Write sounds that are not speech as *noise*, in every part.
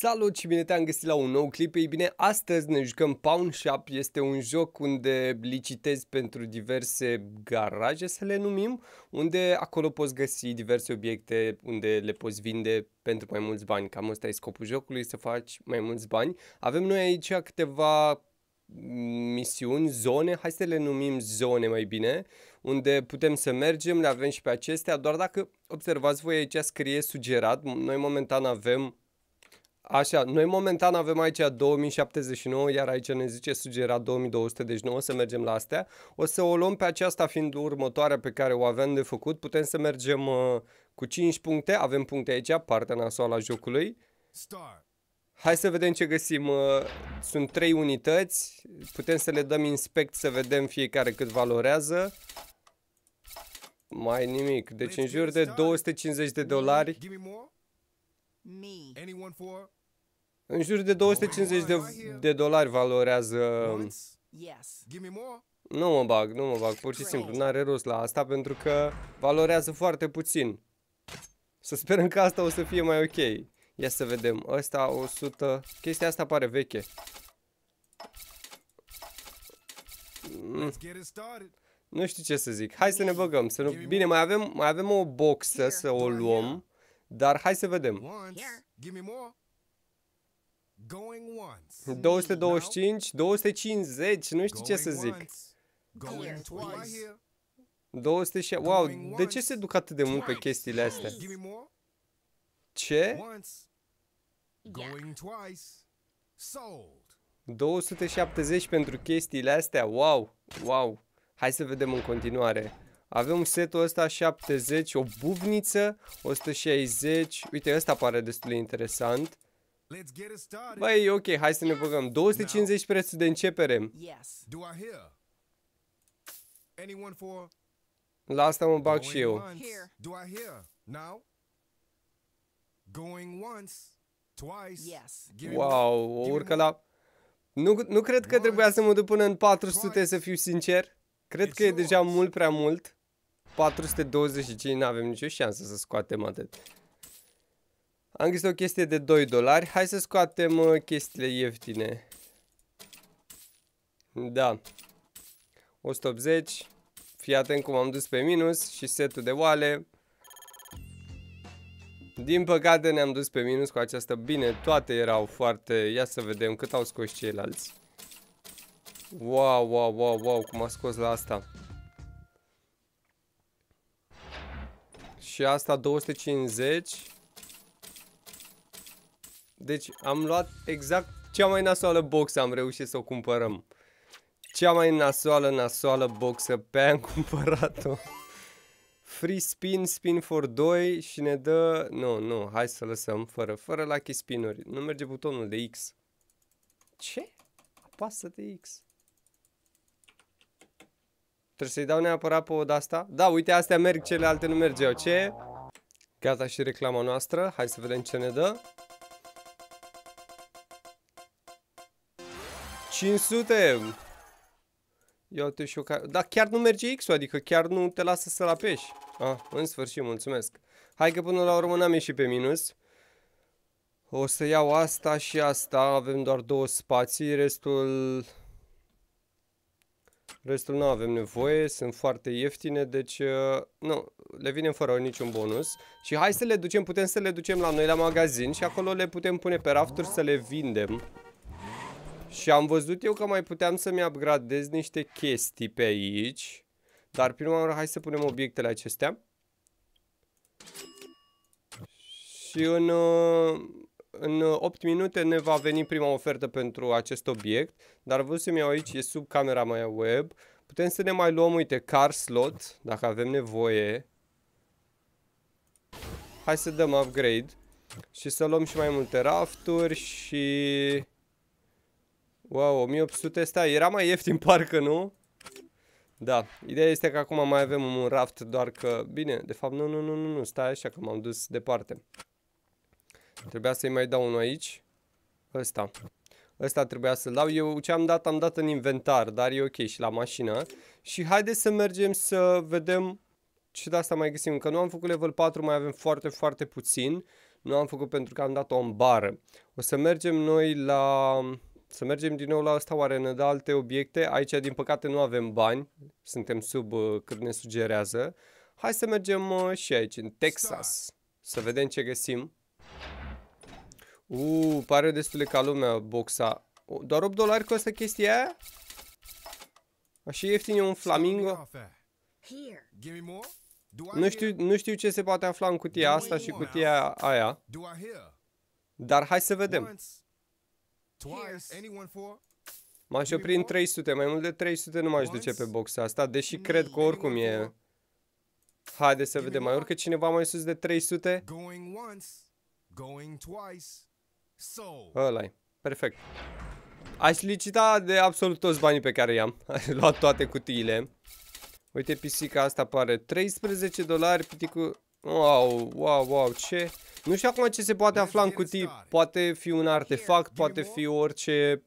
Salut și bine te-am găsit la un nou clip. Ei bine, astăzi ne jucăm Pawn Shop. Este un joc unde licitezi pentru diverse garaje, să le numim, unde acolo poți găsi diverse obiecte unde le poți vinde pentru mai mulți bani. Cam ăsta e scopul jocului, să faci mai mulți bani. Avem noi aici câteva mm, misiuni, zone, hai să le numim zone mai bine, unde putem să mergem, le avem și pe acestea, doar dacă observați voi aici scrie sugerat, noi momentan avem Așa, noi momentan avem aici 2079, iar aici ne zice deci nu o să mergem la astea. O să o luăm pe aceasta fiind următoarea pe care o avem de făcut. Putem să mergem uh, cu 5 puncte, avem puncte aici, partea nasoală a jocului. Hai să vedem ce găsim. Uh, sunt 3 unități, putem să le dăm inspect să vedem fiecare cât valorează. Mai nimic, deci în jur de 250 de dolari. În jur de 250 de, de dolari valorează... Um, nu mă bag, nu mă bag, pur și simplu, n-are rost la asta pentru că valorează foarte puțin. Să sperăm că asta o să fie mai ok. Ia să vedem, ăsta 100, chestia asta pare veche. Mm. Nu știu ce să zic. Hai să ne băgăm. Să nu... Bine, mai avem, mai avem o boxă să o luăm. Dar hai să vedem. 225, 250, nu știu ce să zic. și wow, de ce se duc atât de mult pe chestiile astea? Ce? 270 pentru chestiile astea, wow, wow. Hai să vedem în continuare. Avem setul ăsta 70, o bubniță, 160. Uite, ăsta pare destul de interesant. Băi, ok, hai să ne băgăm. 250 prețul de începere. La asta mă bag și eu. Wow, o urcă la... Nu, nu cred că trebuia să mă duc până în 400 să fiu sincer. Cred că e deja mult prea mult. 425, nu avem nicio șansă să scoatem atât. Am găsit o chestie de 2 dolari. Hai să scoatem chestiile ieftine. Da. 180. Fii atent cum am dus pe minus și setul de oale. Din păcate ne-am dus pe minus cu această. Bine, toate erau foarte... Ia să vedem cât au scos ceilalți. Wow, wow, wow, wow, cum a scos la asta. Și asta 250. Deci am luat exact cea mai nasoală boxă am reușit să o cumpărăm. Cea mai nasoală, nasoală boxă pe am *laughs* cumpărat-o. Free spin, spin for 2 și ne dă... Nu, nu, hai să lăsăm fără, fără lucky spin-uri. Nu merge butonul de X. Ce? Apasă de X. Trebuie să-i dau neapărat pe de asta. Da, uite, astea merg, celelalte nu mergeau. Ce? Gata și reclama noastră. Hai să vedem ce ne dă. 500! Ia uite și eu care... Da, chiar nu merge X-ul, adică chiar nu te lasă să-l apeși. Ah, în sfârșit, mulțumesc. Hai că până la urmă n-am ieșit pe minus. O să iau asta și asta, avem doar două spații, restul Restul nu avem nevoie, sunt foarte ieftine, deci uh, nu, le vinem fără niciun bonus. Și hai să le ducem, putem să le ducem la noi la magazin și acolo le putem pune pe rafturi să le vindem. Și am văzut eu că mai puteam să-mi upgradez niște chestii pe aici. Dar prima oară hai să punem obiectele acestea. Și în... Uh, în 8 minute ne va veni prima ofertă pentru acest obiect, dar văzusem eu aici, e sub camera mea web. Putem să ne mai luăm, uite, car slot, dacă avem nevoie. Hai să dăm upgrade și să luăm și mai multe rafturi și... Wow, 1800 stai, era mai ieftin *laughs* parcă, nu? Da, ideea este că acum mai avem un raft, doar că... Bine, de fapt, nu, nu, nu, nu, stai așa că m-am dus departe. Trebuia să-i mai dau unul aici. Ăsta. Ăsta trebuia să-l dau. Eu ce am dat, am dat în inventar, dar e ok și la mașină. Și haideți să mergem să vedem ce de asta mai găsim. Că nu am făcut level 4, mai avem foarte, foarte puțin. Nu am făcut pentru că am dat-o în bară. O să mergem noi la... Să mergem din nou la asta, oare ne dă alte obiecte? Aici, din păcate, nu avem bani. Suntem sub uh, cât ne sugerează. Hai să mergem uh, și aici, în Texas. Să vedem ce găsim. Uuu, pare de ca lumea boxa. Doar 8 dolari costă chestia aia? Așa ieftin e un flamingo. Nu știu, nu știu ce se poate afla în cutia asta și cutia aia. Dar hai să vedem. M-aș opri în 300. Mai mult de 300 nu m-aș duce pe boxa asta, deși mm, cred că oricum e... Haide să vedem. Mai urcă cineva mai sus de 300? ăla -i. Perfect. Aș licita de absolut toți banii pe care i-am. Ai *laughs* luat toate cutiile. Uite, pisica asta pare 13 dolari, piticul... Wow, wow, wow, ce... Nu știu acum ce se poate afla în cutii. Poate fi un artefact, poate fi orice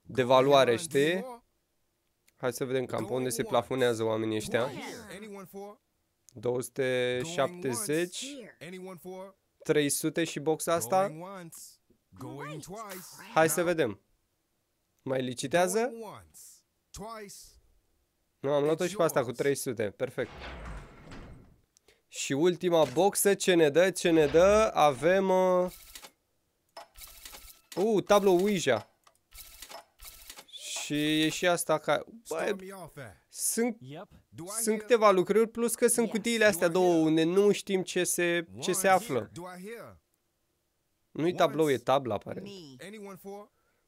de valoare, știi? Hai să vedem cam pe unde se plafunează oamenii ăștia. 270, 300 și boxa asta. Hai să vedem. Mai licitează? Nu, am luat-o și pe asta cu 300. Perfect. Și ultima boxă, ce ne dă, ce ne dă, avem... Uh, uh tablou Ouija. Și e și asta ca... Bă, sunt, sunt câteva lucruri, plus că sunt cutiile astea două, unde nu știm ce se, ce se află. Nu-i tablou, e tabla, pare.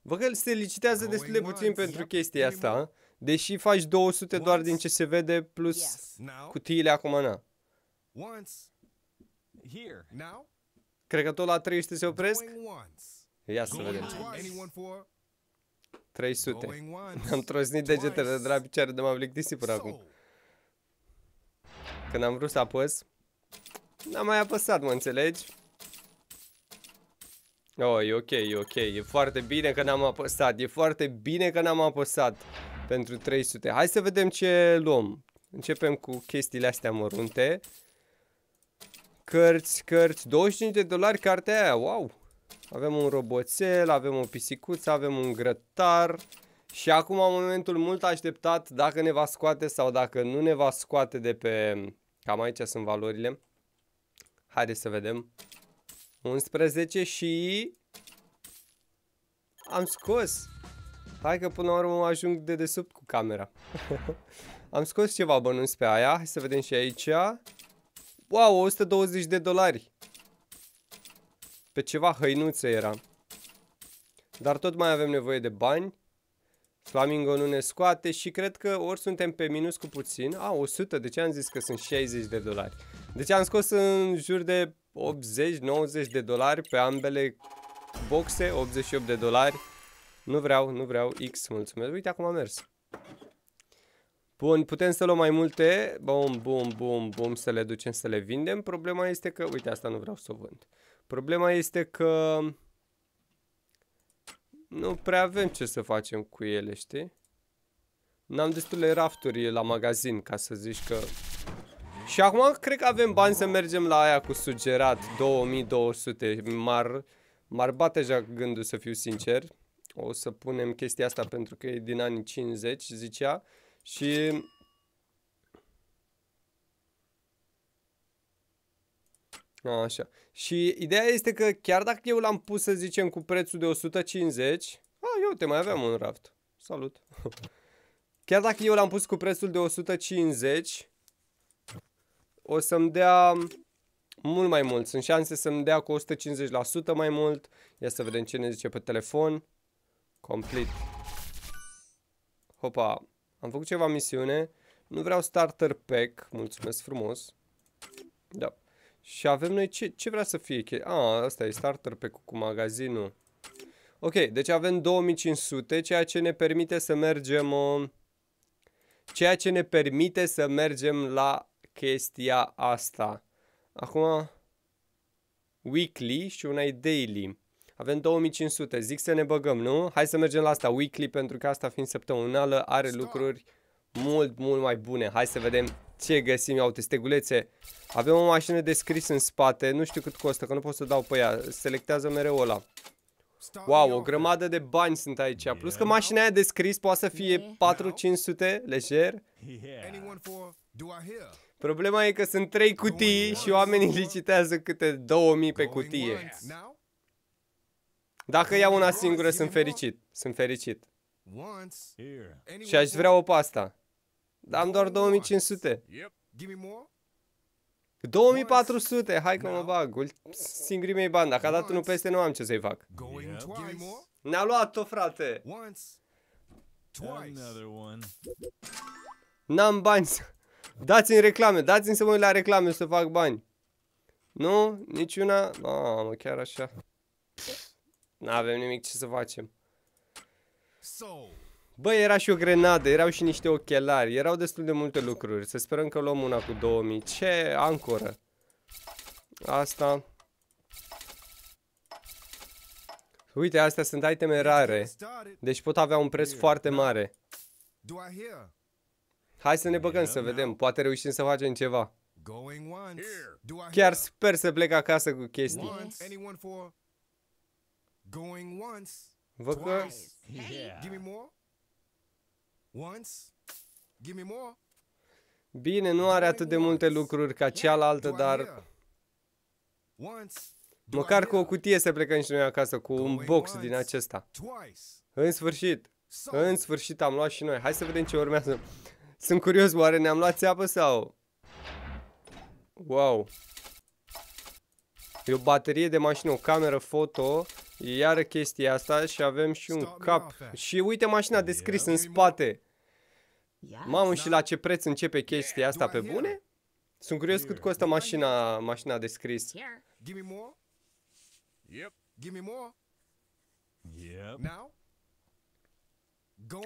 Vă că se licitează destul de puțin pentru chestia asta, deși faci 200 doar din ce se vede, plus cutiile acum, na. Cred că tot la 300 se opresc? Ia să vedem. 300. Am trosnit degetele de la picioare de m-am plictisit până acum. Când am vrut să apăs, n-am mai apăsat, mă înțelegi? Oh, e ok, e ok. E foarte bine că n-am apăsat. E foarte bine că n-am apăsat pentru 300. Hai să vedem ce luăm. Începem cu chestiile astea mărunte. Cărți, cărți. 25 de dolari cartea aia. Wow! Avem un roboțel, avem o pisicuță, avem un grătar. Și acum momentul mult așteptat dacă ne va scoate sau dacă nu ne va scoate de pe... Cam aici sunt valorile. Haideți să vedem. 11 și... Am scos! Hai că până la urmă ajung de desubt cu camera. *laughs* Am scos ceva bănunți pe aia. Hai să vedem și aici. Wow, 120 de dolari. Pe ceva hăinuță era. Dar tot mai avem nevoie de bani. Flamingo nu ne scoate și cred că ori suntem pe minus cu puțin. A, 100, de ce am zis că sunt 60 de dolari? Deci am scos în jur de 80-90 de dolari pe ambele boxe, 88 de dolari. Nu vreau, nu vreau, X, mulțumesc. Uite, acum a mers. Bun, putem să luăm mai multe. Bum, bum, bum, bum, să le ducem să le vindem. Problema este că... Uite, asta nu vreau să o vând. Problema este că... Nu prea avem ce să facem cu ele, știi? N-am destule rafturi la magazin ca să zici că și acum cred că avem bani să mergem la aia cu sugerat 2200. Mar, ar m-ar bate deja gândul să fiu sincer. O să punem chestia asta pentru că e din anii 50, zicea. Și... Așa. Și ideea este că chiar dacă eu l-am pus, să zicem, cu prețul de 150... A, eu te mai aveam un raft. Salut! *laughs* Chiar dacă eu l-am pus cu prețul de 150, o să-mi dea mult mai mult. Sunt șanse să-mi dea cu 150% mai mult. Ia să vedem ce ne zice pe telefon. complet. Hopa. Am făcut ceva misiune. Nu vreau starter pack. Mulțumesc frumos. Da. Și avem noi ce, ce vrea să fie? A, ah, asta e starter pack cu magazinul. Ok, deci avem 2500, ceea ce ne permite să mergem... Uh, ceea ce ne permite să mergem la chestia asta. Acum, weekly și una e daily. Avem 2500, zic să ne băgăm, nu? Hai să mergem la asta, weekly, pentru că asta fiind săptămânală are Stop. lucruri mult, mult mai bune. Hai să vedem ce găsim. iau testegulețe. Avem o mașină de scris în spate. Nu știu cât costă, că nu pot să dau pe ea. Selectează mereu ăla. Wow, o grămadă de bani sunt aici. Plus că mașina aia de scris poate să fie 4500, lejer. Problema e că sunt trei cutii și oamenii licitează câte 2000 pe cutie. Dacă iau una singură, sunt fericit. Sunt fericit. Și aș vrea o pasta. Dar am doar 2500. 2400, hai că mă bag. Singurii mei bani, dacă a dat unul peste, nu am ce să-i fac. Ne-a luat-o, frate. N-am bani să... Dați-mi reclame, dați-mi să mă uit la reclame să fac bani. Nu? Niciuna? Mamă, chiar așa. N-avem nimic ce să facem. Bă, era și o grenadă, erau și niște ochelari, erau destul de multe lucruri. Să sperăm că luăm una cu 2000. Ce ancoră? Asta. Uite, astea sunt iteme rare. Deci pot avea un preț foarte mare. Hai să ne băgăm să vedem, poate reușim să facem ceva. Chiar sper să plec acasă cu chestii. Văd că... Bine, nu are atât de multe lucruri ca cealaltă, dar... Măcar cu o cutie să plecăm și noi acasă, cu un box din acesta. În sfârșit, în sfârșit am luat și noi. Hai să vedem ce urmează. Sunt curios, oare ne-am luat țeapă sau? Wow. E o baterie de mașină, o cameră foto, iar chestia asta și avem și un cap. Și uite mașina descris în spate. Mamă, și la ce preț începe chestia asta, pe bune? Sunt curios cât costă mașina, mașina descris. Give me more? Yep. Give me more? Yep. Now?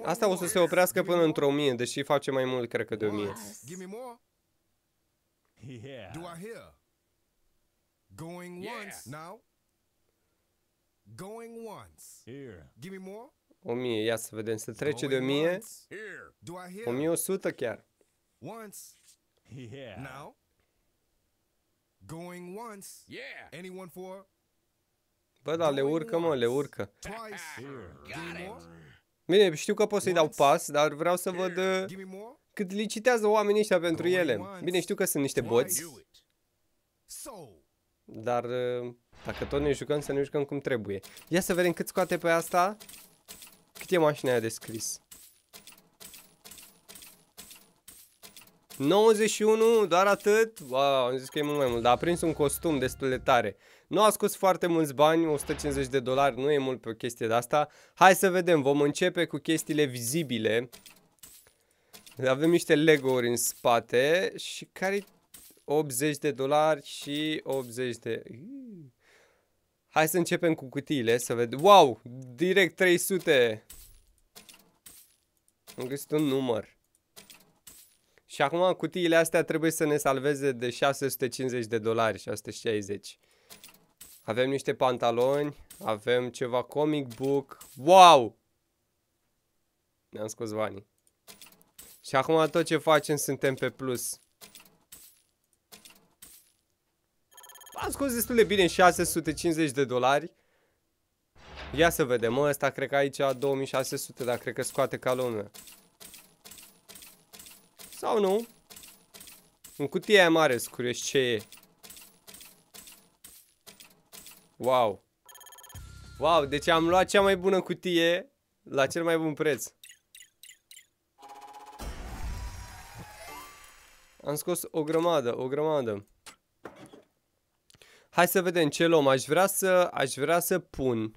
Asta o să se oprească până într-o mie, deși face mai mult, cred că, de o mie. O mie, Going once now? Going once. Here. Give me more. ia să vedem, se trece de o mie, chiar. Once. Yeah. Now. Going once. Yeah. Anyone for? Bă, da, le urcă, mă, le urcă. Twice. Got it. Bine, știu că pot să-i dau pas, dar vreau să văd uh, cât licitează oamenii ăștia pentru ele. Bine, știu că sunt niște boți, dar uh, dacă tot ne jucăm, să ne jucăm cum trebuie. Ia să vedem cât scoate pe asta. Cât e mașina aia de scris? 91, doar atât? Wow, am zis că e mult mai mult, dar a prins un costum destul de tare. Nu a scos foarte mulți bani, 150 de dolari, nu e mult pe o chestie de asta. Hai să vedem, vom începe cu chestiile vizibile. Avem niște Lego-uri în spate și care 80 de dolari și 80 de... Hai să începem cu cutiile, să vedem. Wow, direct 300! Am găsit un număr. Și acum cutiile astea trebuie să ne salveze de 650 de dolari, 660. Avem niște pantaloni, avem ceva comic book. Wow! Ne-am scos banii. Și acum tot ce facem suntem pe plus. Am scos destul de bine 650 de dolari. Ia să vedem, mă, ăsta cred că aici a 2600, dar cred că scoate ca lumea. Sau nu? În cutia e mare, sunt ce e. Wow. Wow, deci am luat cea mai bună cutie la cel mai bun preț. Am scos o grămadă, o grămadă. Hai să vedem ce luăm. Aș vrea să, aș vrea să pun.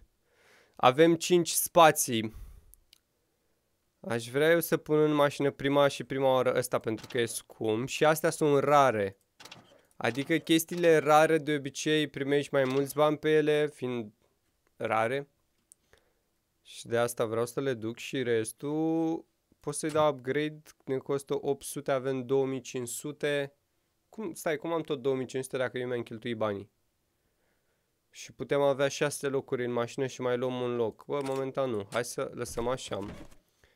Avem 5 spații. Aș vrea eu să pun în mașină prima și prima oară ăsta pentru că e scump și astea sunt rare. Adică chestiile rare de obicei primești mai mulți bani pe ele, fiind rare. Și de asta vreau să le duc și restul pot să-i dau upgrade, ne costă 800, avem 2500. Cum, stai, cum am tot 2500 dacă eu mi-am cheltuit banii? Și putem avea 6 locuri în mașină și mai luăm un loc. Bă, momentan nu. Hai să lăsăm așa.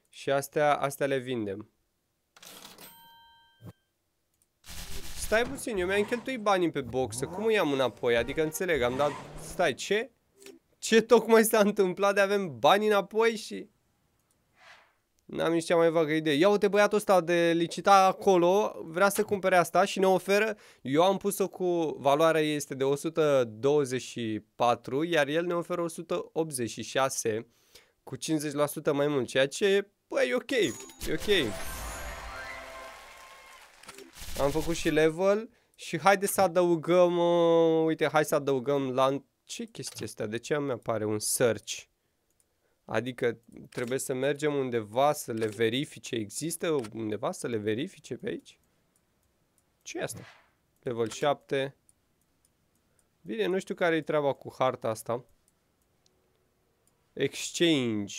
Și astea, astea le vindem. Stai puțin, eu mi-am cheltuit banii pe boxă. Cum îi am înapoi? Adică înțeleg, am dat... Stai, ce? Ce tocmai s-a întâmplat de avem bani înapoi și... N-am nici cea mai vagă idee. Ia uite băiatul ăsta de licita acolo, vrea să cumpere asta și ne oferă. Eu am pus-o cu, valoarea este de 124, iar el ne oferă 186 cu 50% mai mult, ceea ce, băi, e ok, e ok. Am făcut și level și haide să adăugăm, uh, uite, hai să adăugăm la... Ce chestie asta? De ce mi apare un search? Adică trebuie să mergem undeva să le verifice. Există undeva să le verifice pe aici? ce este asta? Level 7. Bine, nu știu care e treaba cu harta asta. Exchange.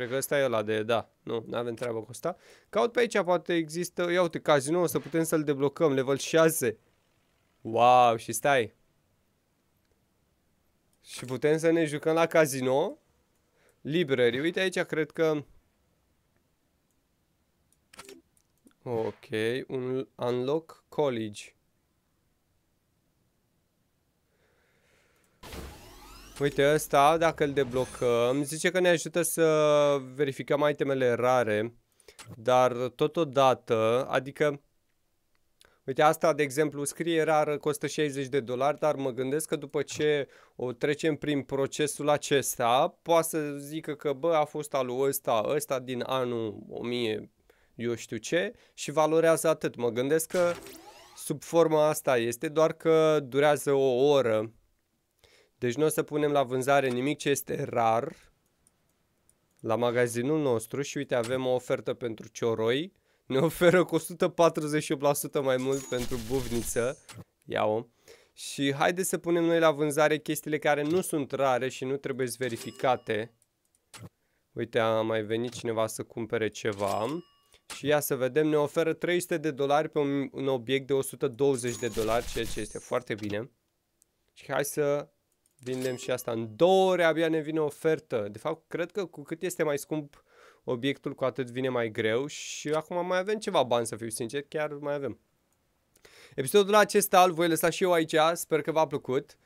Cred că ăsta e la de, da, nu, nu avem treabă cu ăsta. Caut pe aici, poate există, ia uite, casino, să putem să-l deblocăm, level 6. Wow, și stai. Și putem să ne jucăm la casino. Library, uite aici, cred că... Ok, un unlock college. Uite, ăsta, dacă îl deblocăm, zice că ne ajută să verificăm itemele rare, dar totodată, adică, uite, asta, de exemplu, scrie rară, costă 60 de dolari, dar mă gândesc că după ce o trecem prin procesul acesta, poate să zică că, bă, a fost alu ăsta, ăsta din anul 1000, eu știu ce, și valorează atât. Mă gândesc că sub forma asta este, doar că durează o oră deci nu o să punem la vânzare nimic ce este rar la magazinul nostru și uite avem o ofertă pentru cioroi. Ne oferă cu 148% mai mult pentru buvniță. Ia-o. Și haide să punem noi la vânzare chestiile care nu sunt rare și nu trebuie verificate. Uite, a mai venit cineva să cumpere ceva. Și ia să vedem, ne oferă 300 de dolari pe un, un obiect de 120 de dolari, ceea ce este foarte bine. Și hai să Vindem și asta. În două ore abia ne vine ofertă. De fapt, cred că cu cât este mai scump obiectul, cu atât vine mai greu și acum mai avem ceva bani, să fiu sincer, chiar mai avem. Episodul acesta îl voi lăsa și eu aici, sper că v-a plăcut.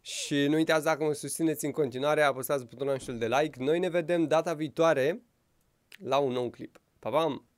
Și nu uitați dacă mă susțineți în continuare, apăsați butonul de like. Noi ne vedem data viitoare la un nou clip. Pa, pa!